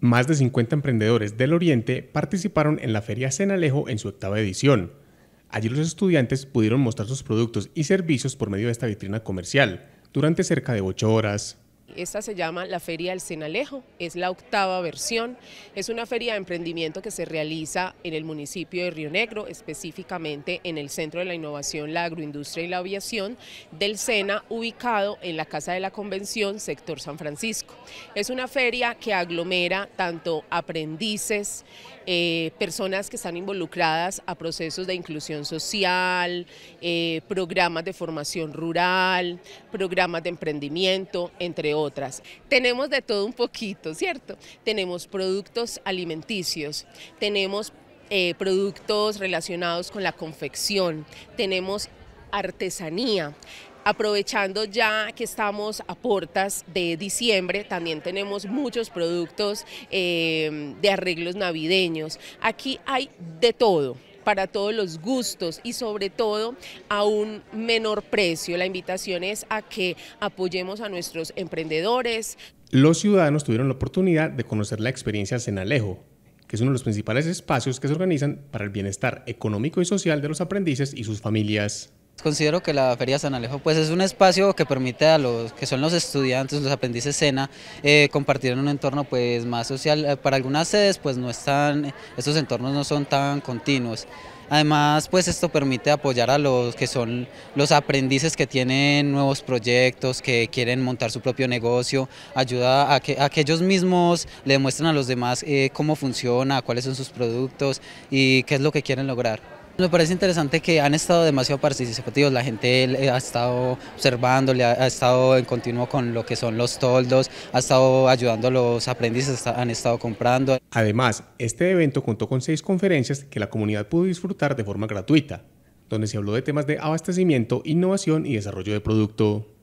Más de 50 emprendedores del Oriente participaron en la Feria Cenalejo en su octava edición. Allí los estudiantes pudieron mostrar sus productos y servicios por medio de esta vitrina comercial durante cerca de 8 horas. Esta se llama la Feria del Senalejo, es la octava versión. Es una feria de emprendimiento que se realiza en el municipio de Río Negro, específicamente en el Centro de la Innovación, la Agroindustria y la Aviación del SENA, ubicado en la Casa de la Convención, sector San Francisco. Es una feria que aglomera tanto aprendices, eh, personas que están involucradas a procesos de inclusión social, eh, programas de formación rural, programas de emprendimiento, entre otros tenemos de todo un poquito, ¿cierto? Tenemos productos alimenticios, tenemos eh, productos relacionados con la confección, tenemos artesanía, aprovechando ya que estamos a puertas de diciembre, también tenemos muchos productos eh, de arreglos navideños. Aquí hay de todo para todos los gustos y sobre todo a un menor precio. La invitación es a que apoyemos a nuestros emprendedores. Los ciudadanos tuvieron la oportunidad de conocer la experiencia Senalejo, que es uno de los principales espacios que se organizan para el bienestar económico y social de los aprendices y sus familias. Considero que la Feria San Alejo pues, es un espacio que permite a los que son los estudiantes, los aprendices Cena, eh, compartir en un entorno pues, más social. Eh, para algunas sedes pues, no están, estos entornos no son tan continuos. Además, pues esto permite apoyar a los que son los aprendices que tienen nuevos proyectos, que quieren montar su propio negocio, ayuda a que, ellos mismos le demuestren a los demás eh, cómo funciona, cuáles son sus productos y qué es lo que quieren lograr. Me parece interesante que han estado demasiado participativos, la gente eh, ha estado observando, ha, estado en continuo con lo que son los toldos, ha estado ayudando a los aprendices, han estado comprando. Además, este evento contó con seis conferencias que la comunidad pudo disfrutar de forma gratuita, donde se habló de temas de abastecimiento, innovación y desarrollo de producto.